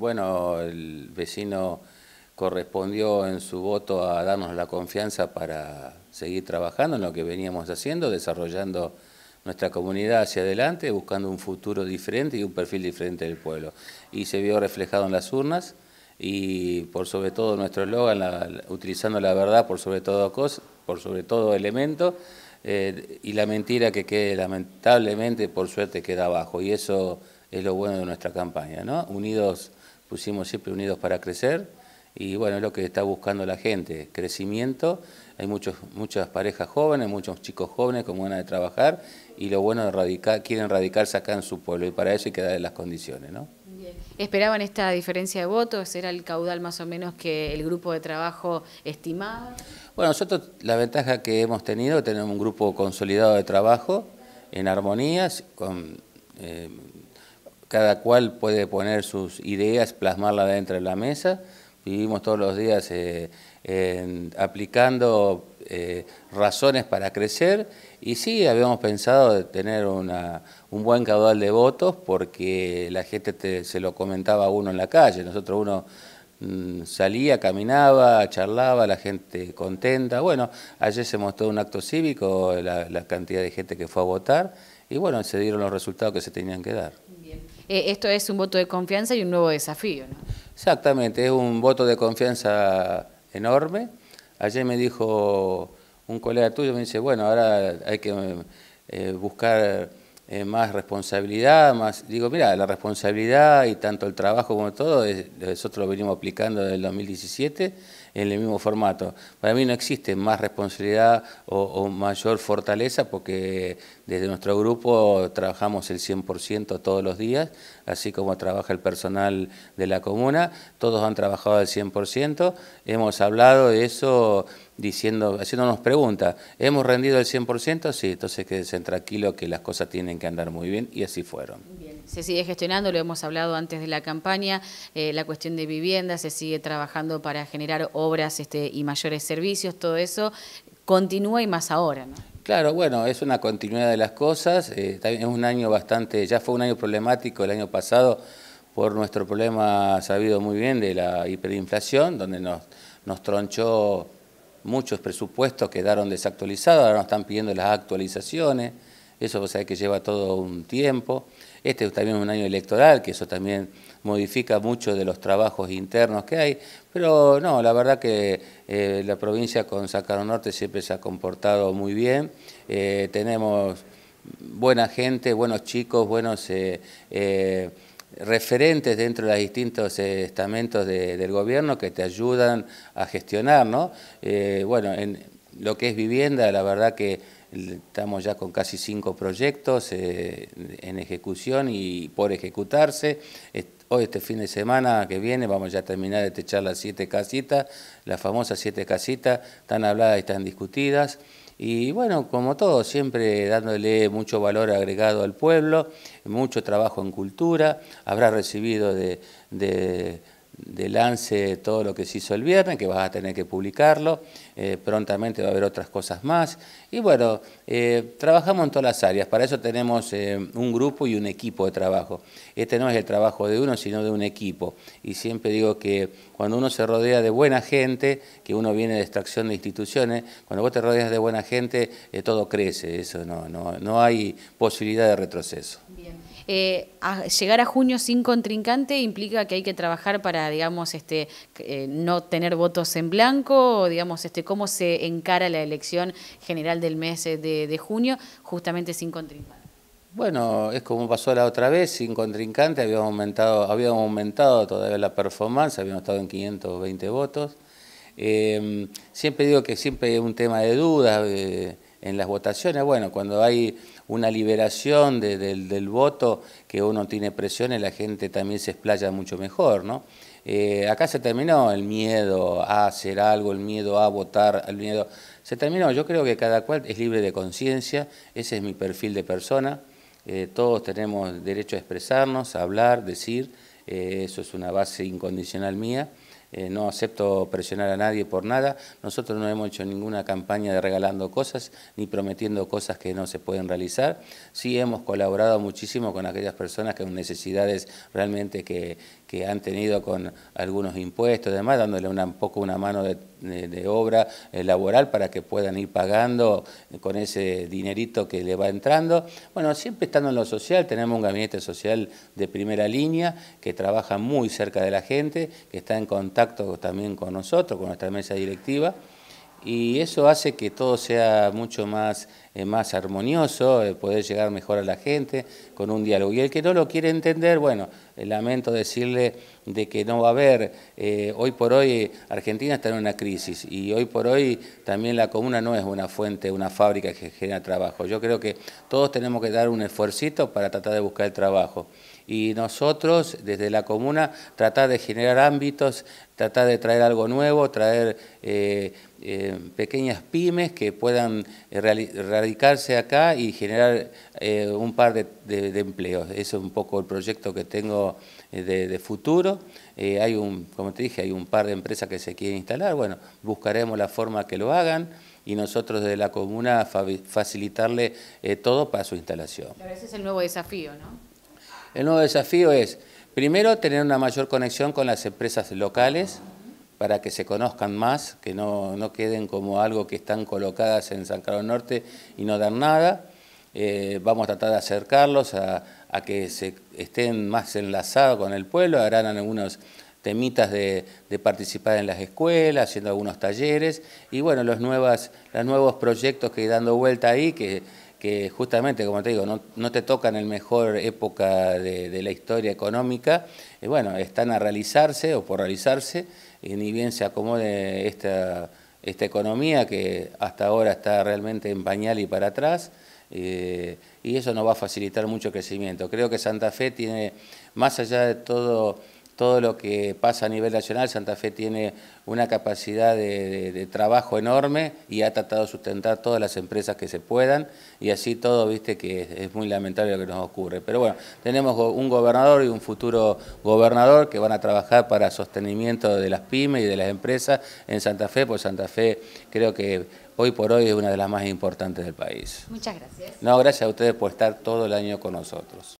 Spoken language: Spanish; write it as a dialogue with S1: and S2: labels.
S1: Bueno, el vecino correspondió en su voto a darnos la confianza para seguir trabajando en lo que veníamos haciendo, desarrollando nuestra comunidad hacia adelante, buscando un futuro diferente y un perfil diferente del pueblo. Y se vio reflejado en las urnas y por sobre todo nuestro eslogan, utilizando la verdad por sobre todo cosa, por sobre todo elemento, eh, y la mentira que quede lamentablemente, por suerte, queda abajo. Y eso es lo bueno de nuestra campaña, ¿no? Unidos pusimos siempre unidos para crecer y bueno, es lo que está buscando la gente, crecimiento. Hay muchos, muchas parejas jóvenes, muchos chicos jóvenes con ganas de trabajar y lo bueno es radicar, quieren radicarse acá en su pueblo y para eso hay que darle las condiciones, ¿no?
S2: ¿Esperaban esta diferencia de votos? ¿Era el caudal más o menos que el grupo de trabajo estimaba?
S1: Bueno, nosotros la ventaja que hemos tenido, es tener un grupo consolidado de trabajo en armonías, con... Eh, cada cual puede poner sus ideas, plasmarla dentro de la mesa. Vivimos todos los días eh, aplicando eh, razones para crecer y sí, habíamos pensado de tener un buen caudal de votos porque la gente se lo comentaba a uno en la calle. Nosotros uno mm, salía, caminaba, charlaba, la gente contenta. Bueno, ayer se mostró un acto cívico, la, la, cantidad de gente que fue a votar y bueno, se dieron los resultados que se tenían que dar.
S2: Eh, esto es un voto de confianza y un nuevo desafío. ¿no?
S1: Exactamente, es un voto de confianza enorme. Ayer me dijo un colega tuyo, me dice, bueno, ahora hay que eh, buscar eh, más responsabilidad, más... Digo, mira, la responsabilidad y tanto el trabajo como todo, nosotros lo venimos aplicando desde el 2017 en el mismo formato. Para mí no existe más responsabilidad o, o mayor fortaleza porque desde nuestro grupo trabajamos el 100% todos los días, así como trabaja el personal de la comuna, todos han trabajado al 100%, hemos hablado de eso diciendo, haciéndonos preguntas, ¿hemos rendido el 100%? Sí, entonces quédense tranquilos que las cosas tienen que andar muy bien y así fueron.
S2: Se sigue gestionando, lo hemos hablado antes de la campaña, eh, la cuestión de vivienda, se sigue trabajando para generar obras este, y mayores servicios, todo eso continúa y más ahora, ¿no?
S1: Claro, bueno, es una continuidad de las cosas, eh, es un año bastante, ya fue un año problemático el año pasado por nuestro problema sabido muy bien de la hiperinflación, donde nos, nos tronchó muchos presupuestos quedaron desactualizados, ahora nos están pidiendo las actualizaciones, eso o sea, que lleva todo un tiempo. Este también es un año electoral, que eso también modifica mucho de los trabajos internos que hay, pero no, la verdad que eh, la provincia con Sacaro Norte siempre se ha comportado muy bien, eh, tenemos buena gente, buenos chicos, buenos... Eh, referentes dentro de los distintos eh, estamentos del gobierno que te ayudan a gestionar, eh, bueno, en lo que es vivienda, la verdad que estamos ya con casi cinco proyectos eh, en ejecución y por ejecutarse. Hoy, este fin de semana que viene, vamos ya a terminar de techar las siete casitas, las famosas siete casitas, están habladas y están discutidas. Y bueno, como todo, siempre dándole mucho valor agregado al pueblo, mucho trabajo en cultura, habrá recibido de, de de lance todo lo que se hizo el viernes, que vas a tener que publicarlo, eh, prontamente va a haber otras cosas más. Y bueno, eh, trabajamos en todas las áreas, para eso tenemos eh, un grupo y un equipo de trabajo. Este no es el trabajo de uno, sino de un equipo. Y siempre digo que cuando uno se rodea de buena gente, que uno viene de extracción de instituciones, cuando vos te rodeas de buena gente, todo crece, eso no, no, no hay posibilidad de retroceso.
S2: Eh, llegar a junio sin contrincante implica que hay que trabajar para, digamos, este, eh, no tener votos en blanco, digamos, este, cómo se encara la elección general del mes eh, de, junio, justamente sin contrincante.
S1: Bueno, es como pasó la otra vez, sin contrincante, habíamos aumentado, habíamos aumentado todavía la performance, habíamos estado en 520 votos. Em, siempre digo que siempre es un tema de dudas en las votaciones. Bueno, cuando hay una liberación del, del, voto, que uno tiene presión presiones, la gente también se explaya mucho mejor, ¿no? Eh, acá se terminó el miedo a hacer algo, el miedo a votar, el miedo... Se terminó, yo creo que cada cual es libre de conciencia, ese es mi perfil de persona, eh, todos tenemos derecho a expresarnos, a hablar, decir, eh, eso es una base incondicional mía, eh, no acepto presionar a nadie por nada. Nosotros no hemos hecho ninguna campaña de regalando cosas ni prometiendo cosas que no se pueden realizar. Sí hemos colaborado muchísimo con aquellas personas que con necesidades realmente que, que han tenido con algunos impuestos, además dándole un poco una mano de, obra eh, laboral para que puedan ir pagando con ese dinerito que le va entrando. Bueno, siempre estando en lo social, tenemos un gabinete social de primera línea que trabaja muy cerca de la gente, que está en contacto también con nosotros, con nuestra mesa directiva, y eso hace que todo sea mucho más eh, más armonioso, eh, poder llegar mejor a la gente con un diálogo. Y el que no lo quiere entender, bueno, eh, lamento decirle de que no va a haber, hoy por hoy Argentina está en una crisis y hoy por hoy también la comuna no es una fuente, una fábrica que genera trabajo. Yo creo que todos tenemos que dar un esfuercito para tratar de buscar el trabajo y nosotros desde la comuna tratar de generar ámbitos, tratar de traer algo nuevo, traer pequeñas pymes que puedan realizar radicarse acá y generar eh, un par de, empleos. Eso es un poco el proyecto que tengo eh, de, futuro. Eh, hay un, como te dije, hay un par de empresas que se quieren instalar. Bueno, buscaremos la forma que lo hagan y nosotros desde la comuna facilitarle todo para su instalación.
S2: Pero ese es el nuevo desafío, ¿no?
S1: El nuevo desafío es, primero, tener una mayor conexión con las empresas locales para que se conozcan más, que no, no queden como algo que están colocadas en San Carlos Norte y no dan nada. Eh, vamos a tratar de acercarlos a, a, que se estén más enlazados con el pueblo, harán algunos temitas de, de, participar en las escuelas, haciendo algunos talleres, y bueno, los, nuevas, los nuevos proyectos que dando vuelta ahí, que, que justamente, como te digo, no, no te tocan el mejor época de, de la historia económica, eh, bueno, están a realizarse o por realizarse, y ni bien se acomode esta, esta economía que hasta ahora está realmente en pañal y para atrás, eh, y eso no va a facilitar mucho crecimiento. Creo que Santa Fe tiene, más allá de todo todo lo que pasa a nivel nacional. Santa Fe tiene una capacidad de, trabajo enorme y ha tratado de sustentar todas las empresas que se puedan y así todo, viste que es, muy lamentable lo que nos ocurre. Pero bueno, tenemos un gobernador y un futuro gobernador que van a trabajar para sostenimiento de las pymes y de las empresas en Santa Fe, pues Santa Fe creo que hoy por hoy es una de las más importantes del país. Muchas gracias. No, gracias a ustedes por estar todo el año con nosotros.